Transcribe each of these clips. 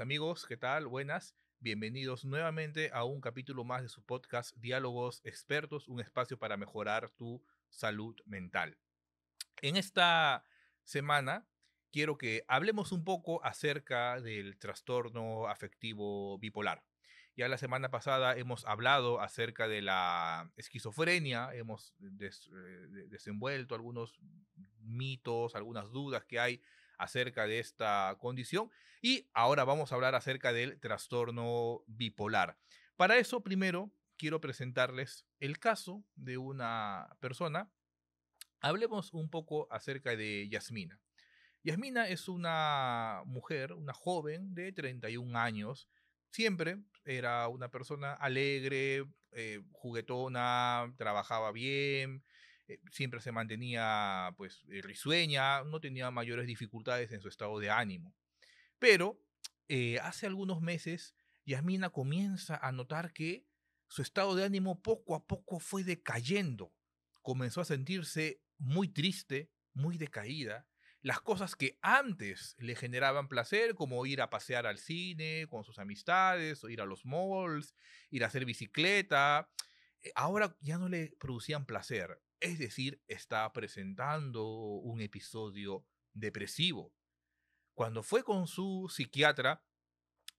amigos, ¿qué tal? Buenas. Bienvenidos nuevamente a un capítulo más de su podcast Diálogos Expertos, un espacio para mejorar tu salud mental. En esta semana quiero que hablemos un poco acerca del trastorno afectivo bipolar. Ya la semana pasada hemos hablado acerca de la esquizofrenia, hemos eh, desenvuelto algunos mitos, algunas dudas que hay acerca de esta condición y ahora vamos a hablar acerca del trastorno bipolar. Para eso, primero, quiero presentarles el caso de una persona. Hablemos un poco acerca de Yasmina. Yasmina es una mujer, una joven de 31 años. Siempre era una persona alegre, eh, juguetona, trabajaba bien, eh, siempre se mantenía pues eh, risueña, no tenía mayores dificultades en su estado de ánimo. Pero eh, hace algunos meses, Yasmina comienza a notar que su estado de ánimo poco a poco fue decayendo. Comenzó a sentirse muy triste, muy decaída. Las cosas que antes le generaban placer, como ir a pasear al cine con sus amistades, o ir a los malls, ir a hacer bicicleta, ahora ya no le producían placer. Es decir, está presentando un episodio depresivo. Cuando fue con su psiquiatra,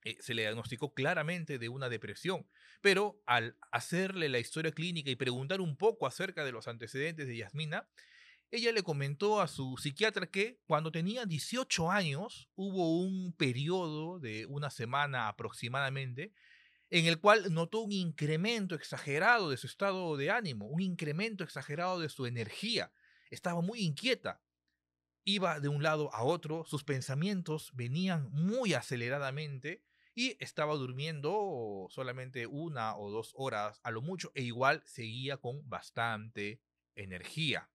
eh, se le diagnosticó claramente de una depresión, pero al hacerle la historia clínica y preguntar un poco acerca de los antecedentes de Yasmina, ella le comentó a su psiquiatra que cuando tenía 18 años hubo un periodo de una semana aproximadamente en el cual notó un incremento exagerado de su estado de ánimo, un incremento exagerado de su energía. Estaba muy inquieta. Iba de un lado a otro, sus pensamientos venían muy aceleradamente y estaba durmiendo solamente una o dos horas a lo mucho e igual seguía con bastante energía.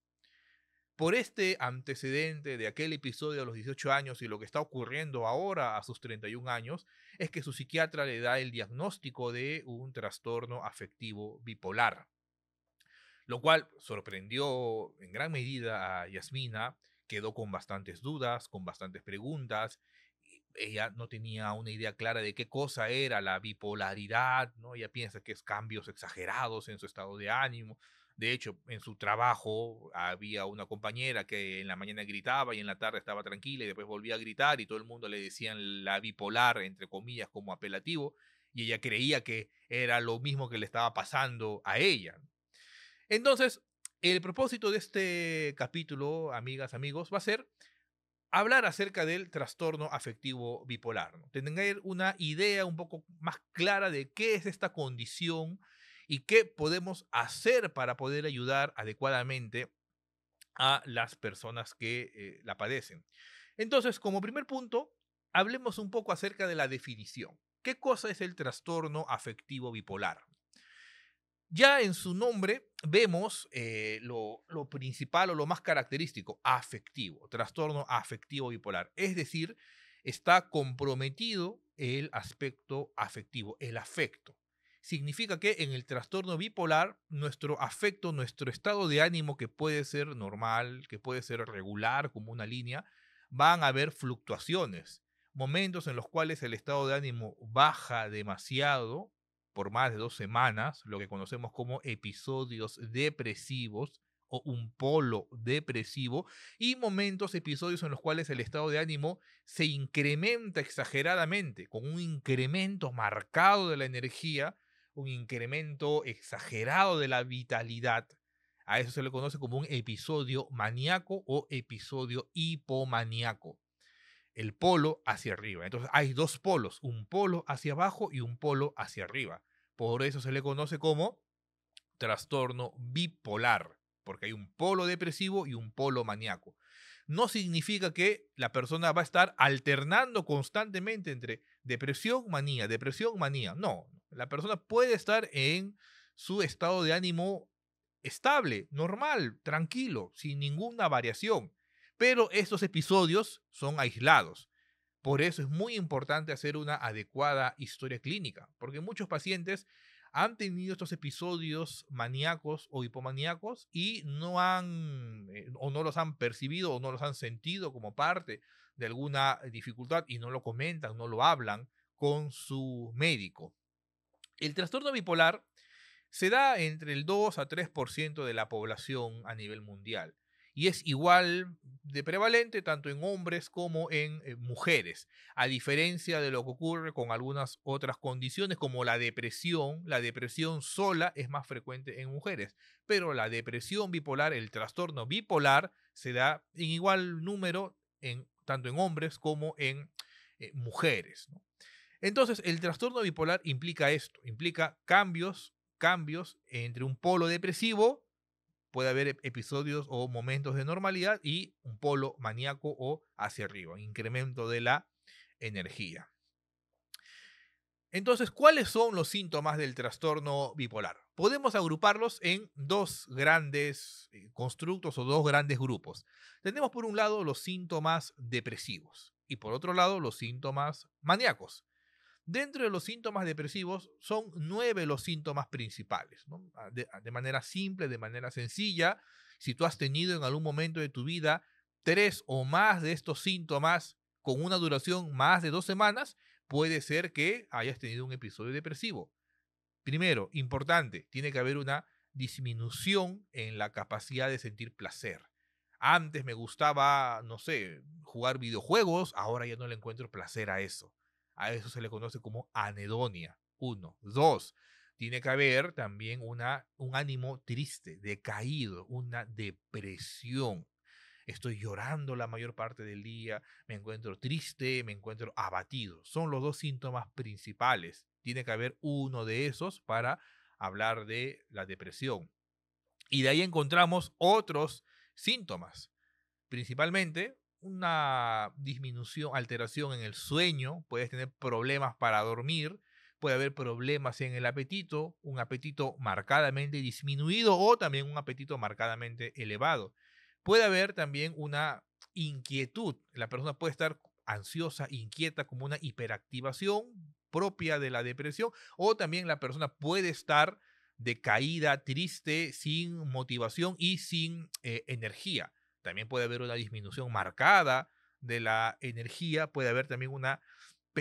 Por este antecedente de aquel episodio a los 18 años y lo que está ocurriendo ahora a sus 31 años, es que su psiquiatra le da el diagnóstico de un trastorno afectivo bipolar, lo cual sorprendió en gran medida a Yasmina, quedó con bastantes dudas, con bastantes preguntas. Ella no tenía una idea clara de qué cosa era la bipolaridad, ¿no? Ella piensa que es cambios exagerados en su estado de ánimo, de hecho, en su trabajo había una compañera que en la mañana gritaba y en la tarde estaba tranquila y después volvía a gritar y todo el mundo le decían la bipolar, entre comillas, como apelativo, y ella creía que era lo mismo que le estaba pasando a ella. Entonces, el propósito de este capítulo, amigas, amigos, va a ser hablar acerca del trastorno afectivo bipolar. Tener una idea un poco más clara de qué es esta condición, y qué podemos hacer para poder ayudar adecuadamente a las personas que eh, la padecen. Entonces, como primer punto, hablemos un poco acerca de la definición. ¿Qué cosa es el trastorno afectivo bipolar? Ya en su nombre vemos eh, lo, principal o lo más característico, afectivo, trastorno afectivo bipolar. Es decir, está comprometido el aspecto afectivo, el afecto significa que en el trastorno bipolar nuestro afecto, nuestro estado de ánimo que puede ser normal, que puede ser regular como una línea, van a haber fluctuaciones, momentos en los cuales el estado de ánimo baja demasiado por más de dos semanas, lo que conocemos como episodios depresivos o un polo depresivo, y momentos, episodios en los cuales el estado de ánimo se incrementa exageradamente, con un incremento marcado de la energía, un incremento exagerado de la vitalidad. A eso se le conoce como un episodio maníaco o episodio hipomaníaco. El polo hacia arriba. Entonces hay dos polos, un polo hacia abajo y un polo hacia arriba. Por eso se le conoce como trastorno bipolar, porque hay un polo depresivo y un polo maníaco no significa que la persona va a estar alternando constantemente entre depresión, manía, depresión, manía. No, la persona puede estar en su estado de ánimo estable, normal, tranquilo, sin ninguna variación. Pero estos episodios son aislados. Por eso es muy importante hacer una adecuada historia clínica, porque muchos pacientes han tenido estos episodios maníacos o hipomaníacos y no han eh, o no los han percibido o no los han sentido como parte de alguna dificultad y no lo comentan, no lo hablan con su médico. El trastorno bipolar se da entre el 2 a 3% de la población a nivel mundial y es igual de prevalente tanto en hombres como en eh, mujeres, a diferencia de lo que ocurre con algunas otras condiciones como la depresión, la depresión sola es más frecuente en mujeres, pero la depresión bipolar, el trastorno bipolar, se da en igual número en, tanto en hombres como en eh, mujeres. Entonces, el trastorno bipolar implica esto, implica cambios, cambios entre un polo depresivo, puede haber episodios o momentos de normalidad y un polo maníaco o hacia arriba, incremento de la energía. Entonces, ¿cuáles son los síntomas del trastorno bipolar? Podemos agruparlos en dos grandes eh, constructos o dos grandes grupos. Tenemos por un lado los síntomas depresivos y por otro lado los síntomas maníacos. Dentro de los síntomas depresivos son nueve los síntomas principales, ah, ah, de manera simple, de manera sencilla. Si tú has tenido en algún momento de tu vida tres o más de estos síntomas con una duración más de dos semanas, puede ser que hayas tenido un episodio depresivo. Primero, importante, tiene que haber una disminución en la capacidad de sentir placer. Antes me gustaba, no sé, jugar videojuegos, ahora ya no le encuentro placer a eso. A eso se le conoce como anedonia. Uno. Dos. Tiene que haber también una, un ánimo triste, decaído, una depresión estoy llorando la mayor parte del día, me encuentro triste, me encuentro abatido. Son los dos síntomas principales. Tiene que haber uno de esos para hablar de la depresión. Y de ahí encontramos otros síntomas. Principalmente una disminución, alteración en el sueño, puedes tener problemas para dormir, puede haber problemas en el apetito, un apetito marcadamente disminuido o también un apetito marcadamente elevado. Puede haber también una inquietud, la persona puede estar ansiosa, inquieta, como una hiperactivación propia de la depresión, o también la persona puede estar decaída, triste, sin motivación y sin eh, energía. También puede haber una disminución marcada de la energía, puede haber también una,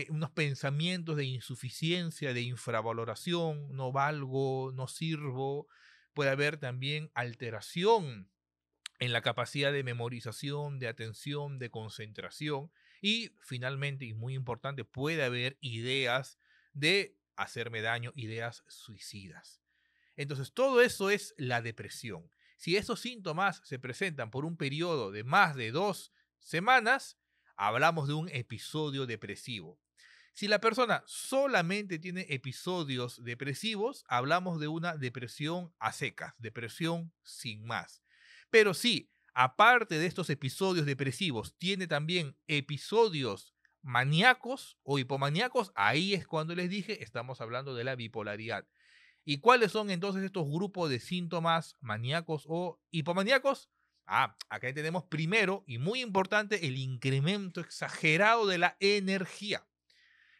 unos pensamientos de insuficiencia, de infravaloración, no valgo, no sirvo, puede haber también alteración en la capacidad de memorización, de atención, de concentración y finalmente, y muy importante, puede haber ideas de hacerme daño, ideas suicidas. Entonces, todo eso es la depresión. Si estos síntomas se presentan por un periodo de más de dos semanas, hablamos de un episodio depresivo. Si la persona solamente tiene episodios depresivos, hablamos de una depresión a secas, depresión sin más. Pero si, aparte de estos episodios depresivos, tiene también episodios maníacos o hipomaníacos, ahí es cuando les dije, estamos hablando de la bipolaridad. ¿Y cuáles son entonces estos grupos de síntomas maníacos o hipomaníacos? Ah, acá tenemos primero y muy importante el incremento exagerado de la energía.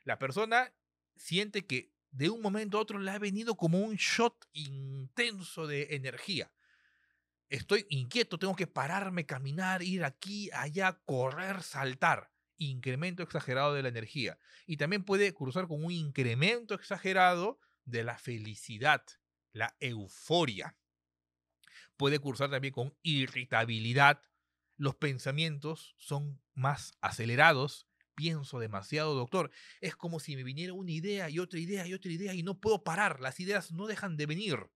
La persona siente que de un momento a otro le ha venido como un shot intenso de energía. Estoy inquieto, tengo que pararme, caminar, ir aquí, allá, correr, saltar. Incremento exagerado de la energía. Y también puede cruzar con un incremento exagerado de la felicidad, la euforia. Puede cursar también con irritabilidad. Los pensamientos son más acelerados. Pienso demasiado, doctor. Es como si me viniera una idea y otra idea y otra idea y no puedo parar. Las ideas no dejan de venir.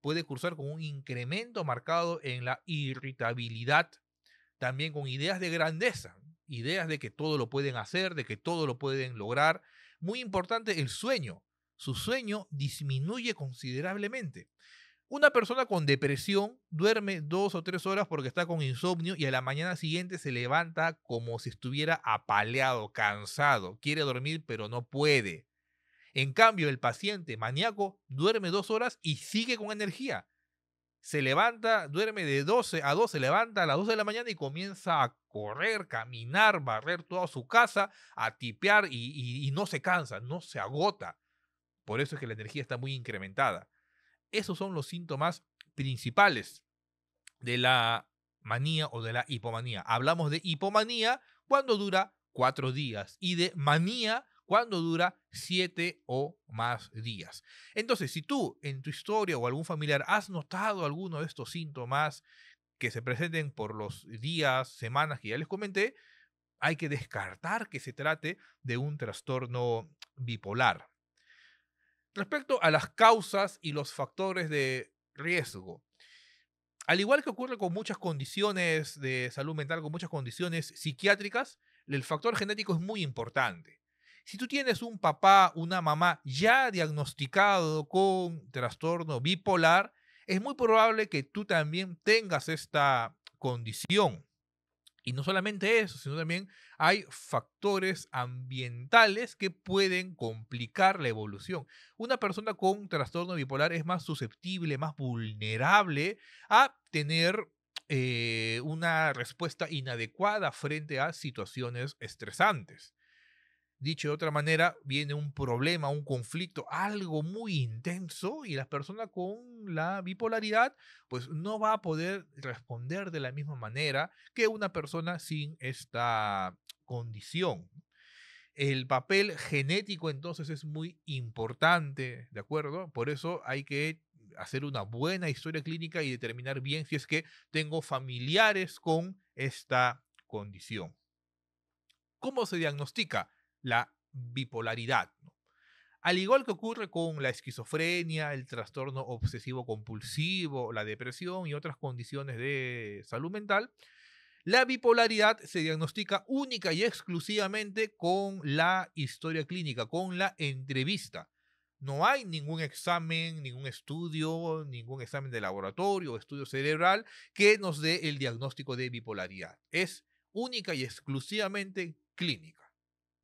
Puede cursar con un incremento marcado en la irritabilidad. También con ideas de grandeza. Ideas de que todo lo pueden hacer, de que todo lo pueden lograr. Muy importante el sueño su sueño disminuye considerablemente. Una persona con depresión duerme dos o tres horas porque está con insomnio y a la mañana siguiente se levanta como si estuviera apaleado, cansado, quiere dormir pero no puede. En cambio, el paciente maníaco duerme dos horas y sigue con energía. Se levanta, duerme de 12 a 12, se levanta a las 2 de la mañana y comienza a correr, caminar, barrer toda su casa, a tipear y no se cansa, no se agota. Por eso es que la energía está muy incrementada. Esos son los síntomas principales de la manía o de la hipomanía. Hablamos de hipomanía cuando dura cuatro días y de manía cuando dura siete o más días. Entonces, si tú en tu historia o algún familiar has notado alguno de estos síntomas que se presenten por los días, semanas que ya les comenté, hay que descartar que se trate de un trastorno bipolar. Respecto a las causas y los factores de riesgo, al igual que ocurre con muchas condiciones de salud mental, con muchas condiciones psiquiátricas, el factor genético es muy importante. Si tú tienes un papá, una mamá ya diagnosticado con trastorno bipolar, es muy probable que tú también tengas esta condición. Y no solamente eso, sino también hay factores ambientales que pueden complicar la evolución. Una persona con trastorno bipolar es más susceptible, más vulnerable a tener eh, una respuesta inadecuada frente a situaciones estresantes. Dicho de otra manera, viene un problema, un conflicto, algo muy intenso y la persona con la bipolaridad pues no va a poder responder de la misma manera que una persona sin esta condición. El papel genético entonces es muy importante, ¿de acuerdo? Por eso hay que hacer una buena historia clínica y determinar bien si es que tengo familiares con esta condición. ¿Cómo se diagnostica? la bipolaridad. Al igual que ocurre con la esquizofrenia, el trastorno obsesivo compulsivo, la depresión y otras condiciones de salud mental, la bipolaridad se diagnostica única y exclusivamente con la historia clínica, con la entrevista. No hay ningún examen, ningún estudio, ningún examen de laboratorio o estudio cerebral que nos dé el diagnóstico de bipolaridad. Es única y exclusivamente clínica.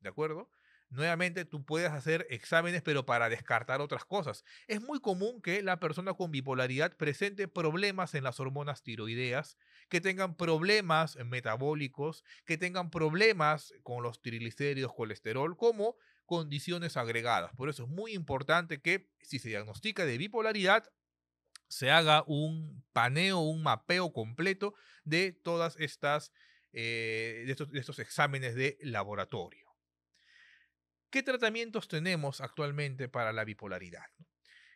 ¿de acuerdo? Nuevamente tú puedes hacer exámenes pero para descartar otras cosas. Es muy común que la persona con bipolaridad presente problemas en las hormonas tiroideas, que tengan problemas metabólicos, que tengan problemas con los triglicéridos, colesterol, como condiciones agregadas. Por eso es muy importante que si se diagnostica de bipolaridad, se haga un paneo, un mapeo completo de todas estas, eh, estos exámenes de laboratorio. ¿Qué tratamientos tenemos actualmente para la bipolaridad?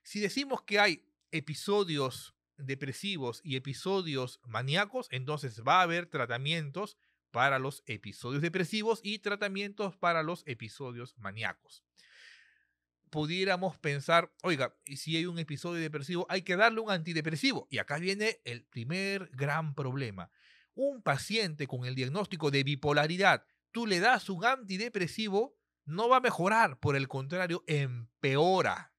Si decimos que hay episodios depresivos y episodios maníacos, entonces va a haber tratamientos para los episodios depresivos y tratamientos para los episodios maníacos. Pudiéramos pensar, oiga, si hay un episodio depresivo, hay que darle un antidepresivo. Y acá viene el primer gran problema. Un paciente con el diagnóstico de bipolaridad, tú le das un antidepresivo no va a mejorar, por el contrario, empeora.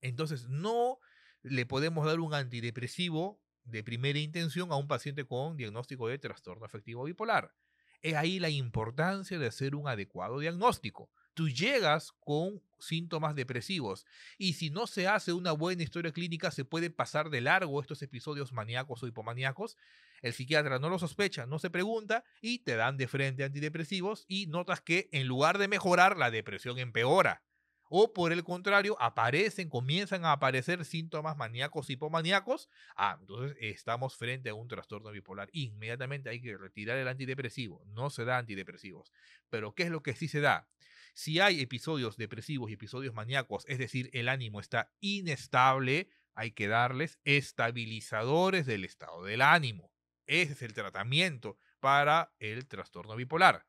Entonces, no le podemos dar un antidepresivo de primera intención a un paciente con diagnóstico de trastorno afectivo bipolar. Es ahí la importancia de hacer un adecuado diagnóstico tú llegas con síntomas depresivos. Y si no se hace una buena historia clínica, se pueden pasar de largo estos episodios maníacos o hipomaníacos. El psiquiatra no lo sospecha, no se pregunta y te dan de frente antidepresivos y notas que en lugar de mejorar, la depresión empeora. O por el contrario, aparecen, comienzan a aparecer síntomas maníacos, hipomaníacos. Ah, entonces estamos frente a un trastorno bipolar. Inmediatamente hay que retirar el antidepresivo. No se da antidepresivos. Pero ¿qué es lo que sí se da? Si hay episodios depresivos y episodios maníacos, es decir, el ánimo está inestable, hay que darles estabilizadores del estado del ánimo. Ese es el tratamiento para el trastorno bipolar.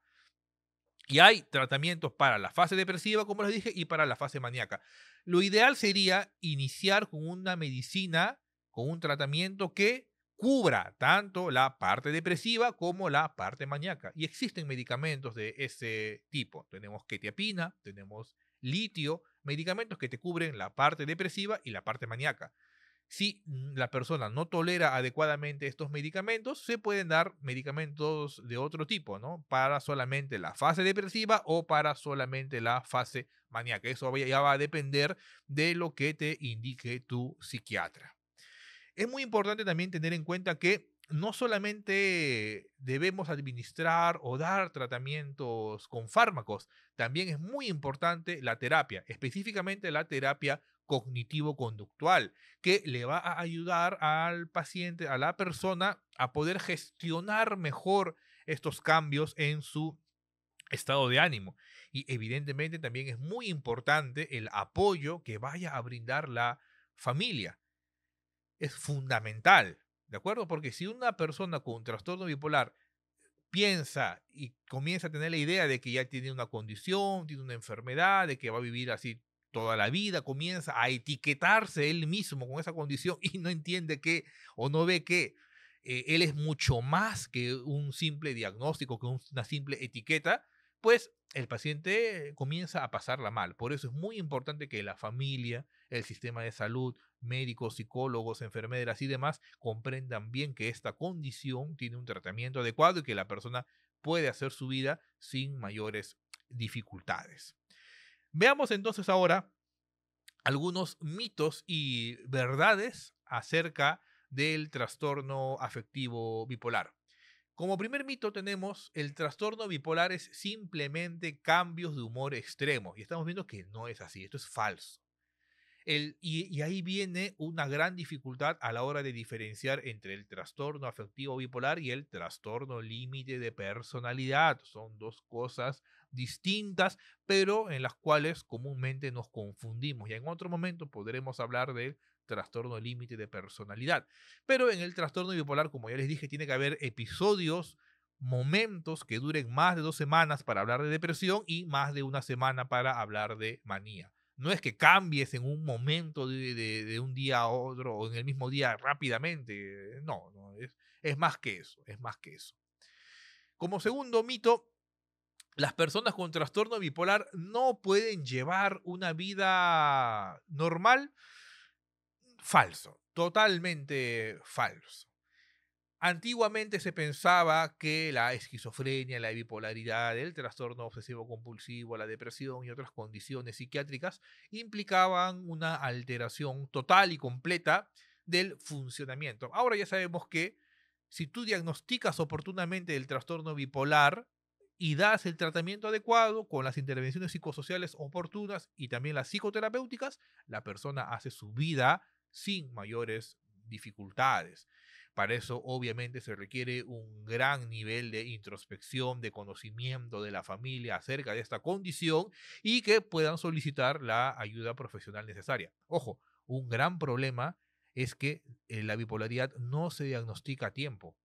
Y hay tratamientos para la fase depresiva, como les dije, y para la fase maníaca. Lo ideal sería iniciar con una medicina, con un tratamiento que cubra tanto la parte depresiva como la parte maníaca. Y existen medicamentos de ese tipo. Tenemos ketiapina, tenemos litio, medicamentos que te cubren la parte depresiva y la parte maníaca. Si mm, la persona no tolera adecuadamente estos medicamentos, se pueden dar medicamentos de otro tipo, ¿no? Para solamente la fase depresiva o para solamente la fase maníaca. Eso ya va a depender de lo que te indique tu psiquiatra. Es muy importante también tener en cuenta que no solamente debemos administrar o dar tratamientos con fármacos, también es muy importante la terapia, específicamente la terapia cognitivo-conductual, que le va a ayudar al paciente, a la persona, a poder gestionar mejor estos cambios en su estado de ánimo. Y evidentemente también es muy importante el apoyo que vaya a brindar la familia es fundamental, ¿de acuerdo? Porque si una persona con trastorno bipolar piensa y comienza a tener la idea de que ya tiene una condición, tiene una enfermedad, de que va a vivir así toda la vida, comienza a etiquetarse él mismo con esa condición y no entiende que o no ve que eh, él es mucho más que un simple diagnóstico, que una simple etiqueta, pues el paciente comienza a pasarla mal. Por eso es muy importante que la familia, el sistema de salud, médicos, psicólogos, enfermeras y demás comprendan bien que esta condición tiene un tratamiento adecuado y que la persona puede hacer su vida sin mayores dificultades. Veamos entonces ahora algunos mitos y verdades acerca del trastorno afectivo bipolar. Como primer mito tenemos el trastorno bipolar es simplemente cambios de humor extremo. y estamos viendo que no es así, esto es falso y, y, ahí viene una gran dificultad a la hora de diferenciar entre el trastorno afectivo bipolar y el trastorno límite de personalidad. Son dos cosas distintas, pero en las cuales comúnmente nos confundimos. Y en otro momento podremos hablar del trastorno límite de personalidad. Pero en el trastorno bipolar, como ya les dije, tiene que haber episodios momentos que duren más de dos semanas para hablar de depresión y más de una semana para hablar de manía no es que cambies en un momento de, un día a otro o en el mismo día rápidamente. Eh, no, no es, más que eso, es más que eso. Como segundo mito, las personas con trastorno bipolar no pueden llevar una vida normal. Falso, totalmente falso. Antiguamente se pensaba que la esquizofrenia, la bipolaridad, el trastorno obsesivo-compulsivo, la depresión y otras condiciones psiquiátricas implicaban una alteración total y completa del funcionamiento. Ahora ya sabemos que si tú diagnosticas oportunamente el trastorno bipolar y das el tratamiento adecuado con las intervenciones psicosociales oportunas y también las psicoterapéuticas, la persona hace su vida sin mayores dificultades. Para eso obviamente se requiere un gran nivel de introspección, de conocimiento de la familia acerca de esta condición y que puedan solicitar la ayuda profesional necesaria. Ojo, un gran problema es que eh, la bipolaridad no se diagnostica a tiempo.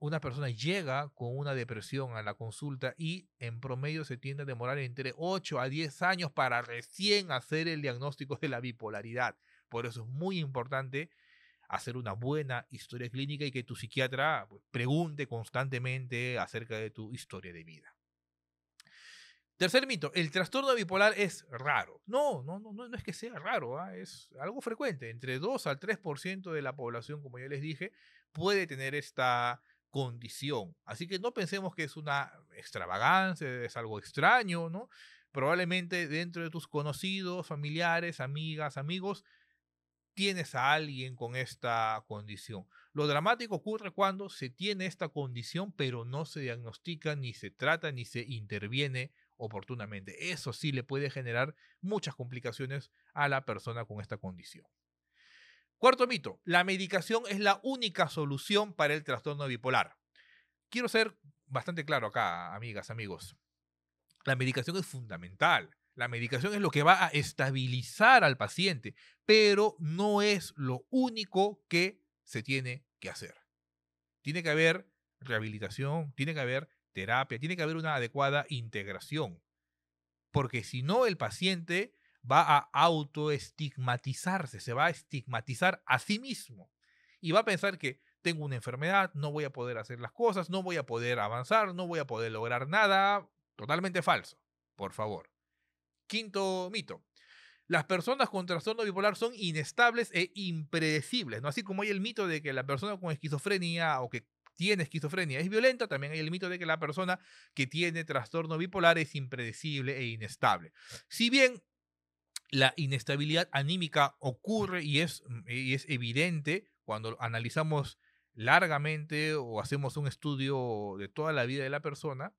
Una persona llega con una depresión a la consulta y en promedio se tiende a demorar entre 8 a 10 años para recién hacer el diagnóstico de la bipolaridad. Por eso es muy importante hacer una buena historia clínica y que tu psiquiatra pues, pregunte constantemente acerca de tu historia de vida. Tercer mito, el trastorno bipolar es raro. No, no, no, no es que sea raro, ¿ah? es algo frecuente. Entre 2 al 3% de la población, como ya les dije, puede tener esta condición. Así que no pensemos que es una extravagancia, es algo extraño, ¿no? Probablemente dentro de tus conocidos, familiares, amigas, amigos, tienes a alguien con esta condición. Lo dramático ocurre cuando se tiene esta condición, pero no se diagnostica, ni se trata, ni se interviene oportunamente. Eso sí le puede generar muchas complicaciones a la persona con esta condición. Cuarto mito, la medicación es la única solución para el trastorno bipolar. Quiero ser bastante claro acá, amigas, amigos. La medicación es fundamental. La medicación es lo que va a estabilizar al paciente, pero no es lo único que se tiene que hacer. Tiene que haber rehabilitación, tiene que haber terapia, tiene que haber una adecuada integración, porque si no el paciente va a autoestigmatizarse, se va a estigmatizar a sí mismo y va a pensar que tengo una enfermedad, no voy a poder hacer las cosas, no voy a poder avanzar, no voy a poder lograr nada, totalmente falso, por favor. Quinto mito. Las personas con trastorno bipolar son inestables e impredecibles, ¿no? Así como hay el mito de que la persona con esquizofrenia o que tiene esquizofrenia es violenta, también hay el mito de que la persona que tiene trastorno bipolar es impredecible e inestable. Si bien la inestabilidad anímica ocurre y es, mm, y es evidente cuando analizamos largamente o hacemos un estudio de toda la vida de la persona,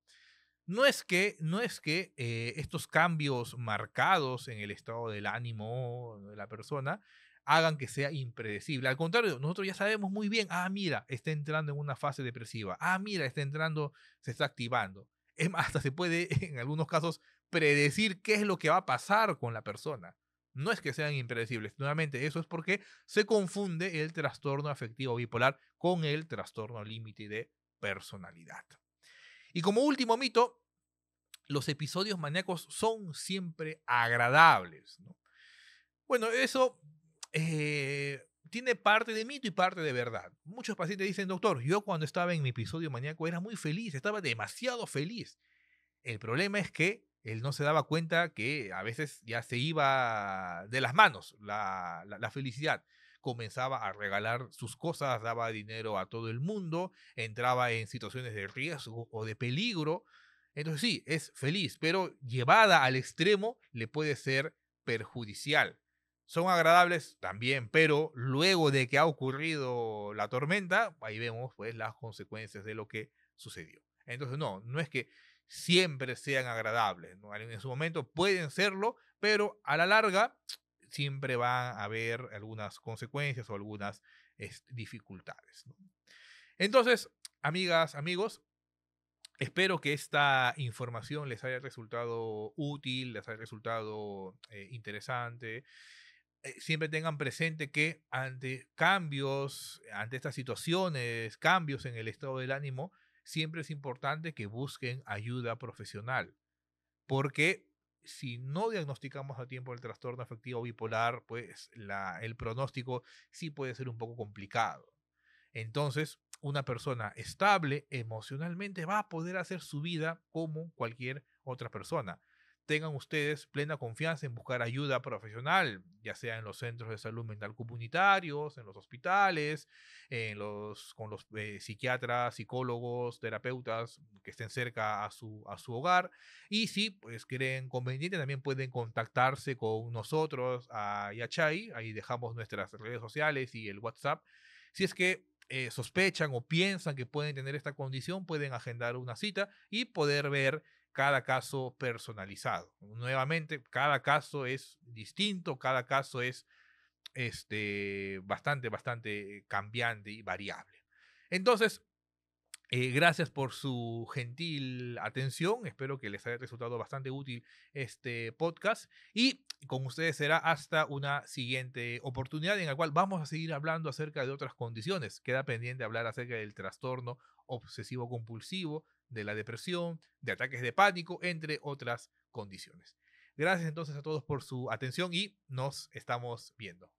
no es que, no es que eh, estos cambios marcados en el estado del ánimo de la persona hagan que sea impredecible. Al contrario, nosotros ya sabemos muy bien, ah, mira, está entrando en una fase depresiva, ah, mira, está entrando, se está activando. Es más, hasta se puede, en algunos casos, predecir qué es lo que va a pasar con la persona. No es que sean impredecibles. Nuevamente, eso es porque se confunde el trastorno afectivo bipolar con el trastorno límite de personalidad. Y como último mito, los episodios maníacos son siempre agradables. Bueno, eso eh, tiene parte de mito y parte de verdad. Muchos pacientes dicen, doctor, yo cuando estaba en mi episodio maníaco era muy feliz, estaba demasiado feliz. El problema es que él no se daba cuenta que a veces ya se iba de las manos la felicidad comenzaba a regalar sus cosas, daba dinero a todo el mundo, entraba en situaciones de riesgo o de peligro. Entonces sí, es feliz, pero llevada al extremo le puede ser perjudicial. Son agradables también, pero luego de que ha ocurrido la tormenta, ahí vemos pues las consecuencias de lo que sucedió. Entonces no, no es que siempre sean agradables, en su momento pueden serlo, pero a la larga siempre van a haber algunas consecuencias o algunas este, dificultades. Entonces, amigas, amigos, Espero que esta información les haya resultado útil, les haya resultado eh, interesante. Eh, siempre tengan presente que ante cambios, ante estas situaciones, cambios en el estado del ánimo, siempre es importante que busquen ayuda profesional, porque si no diagnosticamos a tiempo el trastorno afectivo bipolar, pues el pronóstico sí puede ser un poco complicado. Entonces, una persona estable emocionalmente va a poder hacer su vida como cualquier otra persona tengan ustedes plena confianza en buscar ayuda profesional, ya sea en los centros de salud mental comunitarios, en los hospitales, en los, con los eh, psiquiatras, psicólogos, terapeutas que estén cerca a su, a su hogar. Y si pues, creen conveniente, también pueden contactarse con nosotros a Yachai, ahí dejamos nuestras redes sociales y el WhatsApp. Si es que eh, sospechan o piensan que pueden tener esta condición, pueden agendar una cita y poder ver cada caso personalizado. Nuevamente, cada caso es distinto, cada caso es este, bastante, bastante cambiante y variable. Entonces, eh, gracias por su gentil atención. Espero que les haya resultado bastante útil este podcast. Y con ustedes será hasta una siguiente oportunidad en la cual vamos a seguir hablando acerca de otras condiciones. Queda pendiente hablar acerca del trastorno obsesivo compulsivo, de la depresión, de ataques de pánico, entre otras condiciones. Gracias entonces a todos por su atención y nos estamos viendo.